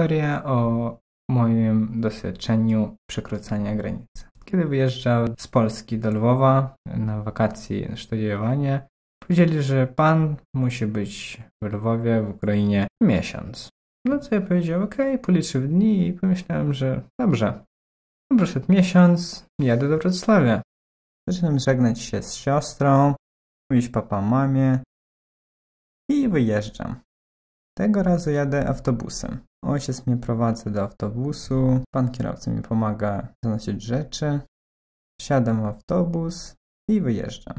historię o moim doświadczeniu przekroczenia granicy. Kiedy wyjeżdżał z Polski do Lwowa na wakacje na studiowanie, powiedzieli, że pan musi być w Lwowie, w Ukrainie miesiąc. No co ja powiedziałem, ok, policzył dni i pomyślałem, że dobrze, Przed miesiąc, jadę do Wrocławia. Zaczynam żegnać się z siostrą, mówić papa mamie i wyjeżdżam. Tego razu jadę autobusem. Ojciec mnie prowadzi do autobusu, pan kierowca mi pomaga zanosić rzeczy. Wsiadam w autobus i wyjeżdżam.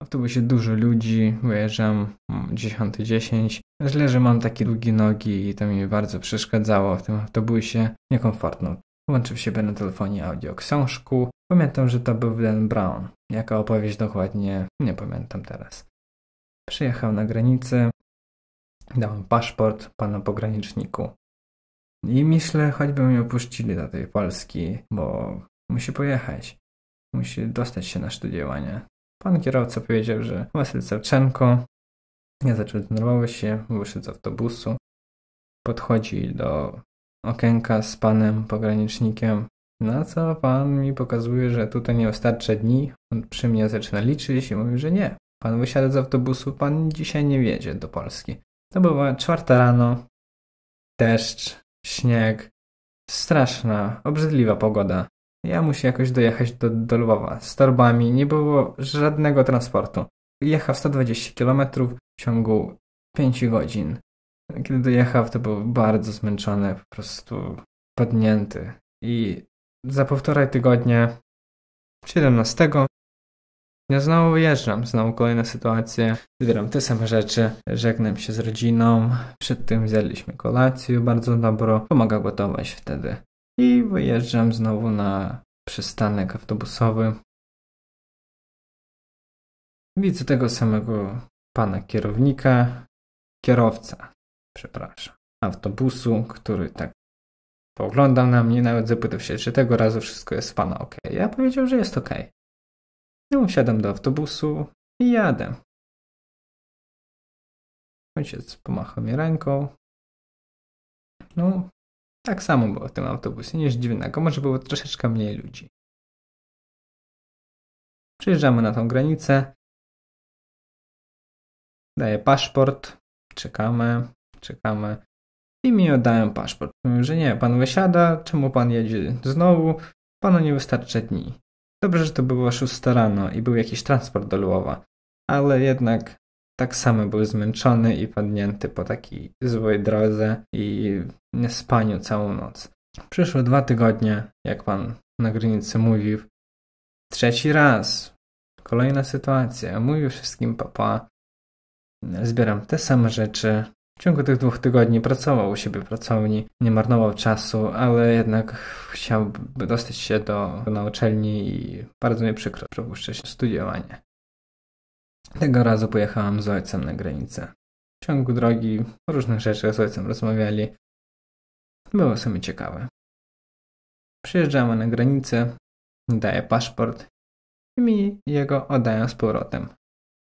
W autobusie dużo ludzi, wyjeżdżam 10.10. Mm, Źle, że mam takie długie nogi i to mi bardzo przeszkadzało w tym autobusie. Niekomfortno. Włączył się na telefonie audio książku. Pamiętam, że to był Dan Brown. Jaka opowieść dokładnie, nie pamiętam teraz. Przyjechał na granicę, Dałem no, paszport panu pograniczniku. I myślę, choćby mnie opuścili do tej Polski, bo musi pojechać. Musi dostać się na studiowanie. Pan kierowca powiedział, że Wasyl Sawczenko. Ja zaczerwonowałem się, wyszedł z autobusu. Podchodzi do okienka z panem pogranicznikiem. Na co pan mi pokazuje, że tutaj nie wystarcza dni. On przy mnie zaczyna liczyć i mówi, że nie. Pan wysiada z autobusu, pan dzisiaj nie wjedzie do Polski. To była czwarta rano. Deszcz, śnieg, straszna, obrzydliwa pogoda. Ja muszę jakoś dojechać do, do Lwowa z torbami. Nie było żadnego transportu. Jechał 120 km w ciągu 5 godzin. Kiedy dojechał, to był bardzo zmęczony, po prostu podnięty. I za półtorej tygodnia, 17 ja znowu wyjeżdżam, znowu kolejna sytuacja. Zbieram te same rzeczy, żegnam się z rodziną. Przed tym zjedliśmy kolację bardzo dobro. pomaga gotować wtedy. I wyjeżdżam znowu na przystanek autobusowy. Widzę tego samego pana kierownika, kierowca, przepraszam, autobusu, który tak poglądał na mnie, nawet zapytał się, czy tego razu wszystko jest pana ok. Ja powiedział, że jest ok. No, wsiadam do autobusu i jadę. Ojciec pomacha mi ręką. No, tak samo było w tym autobusie, nic dziwnego, może było troszeczkę mniej ludzi. Przyjeżdżamy na tą granicę. Daję paszport, czekamy, czekamy. I mi oddają paszport. Mówią, że nie, pan wysiada, czemu pan jedzie znowu? Panu nie wystarczy dni. Dobrze, że to było szósta rano i był jakiś transport do Lwowa, ale jednak tak samo był zmęczony i padnięty po takiej złej drodze i spaniu całą noc. Przyszło dwa tygodnie, jak pan na granicy mówił. Trzeci raz. Kolejna sytuacja. Mówił wszystkim papa. Zbieram te same rzeczy, w ciągu tych dwóch tygodni pracował u siebie w pracowni, nie marnował czasu, ale jednak chciałby dostać się do, nauczelni i bardzo mi przykro przepuszczać studiowanie. Tego razu pojechałam z ojcem na granicę. W ciągu drogi o różnych rzeczy z ojcem rozmawiali. Było sobie ciekawe. Przyjeżdżamy na granicę, daję paszport i mi jego oddają z powrotem.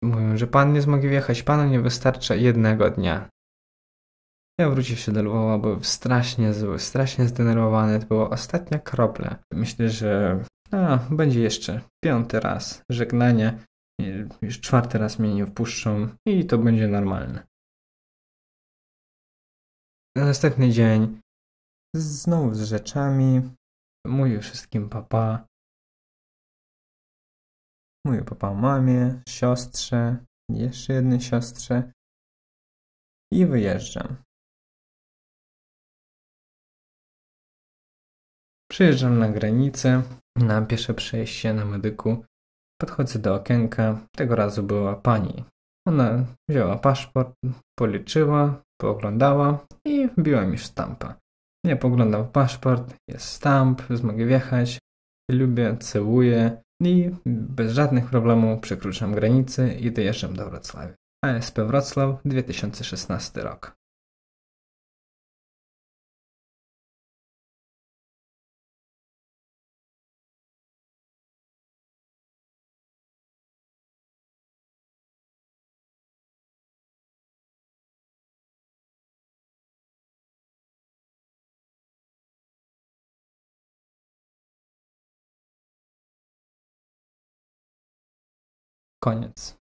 Mówią, że pan nie zmógł wjechać, panu nie wystarcza jednego dnia. Jawrucie się do Lwowa, bo strasznie zły, strasznie zdenerwowany. To była ostatnia kropla. Myślę, że a, no, będzie jeszcze piąty raz żegnanie. Już czwarty raz mnie nie wpuszczą i to będzie normalne. Na następny dzień znowu z rzeczami. Mówię wszystkim papa. mówię papa mamie, siostrze, jeszcze jednej siostrze. I wyjeżdżam. Przyjeżdżam na granicę, na pierwsze przejście na medyku. Podchodzę do okienka. Tego razu była pani. Ona wzięła paszport, policzyła, pooglądała i wbiła mi stampa. Ja poglądam paszport, jest stamp, więc mogę wjechać. Lubię, celuję i bez żadnych problemów przekroczam granicę i dojeżdżam do Wrocławia. ASP Wrocław, 2016 rok. Koniec.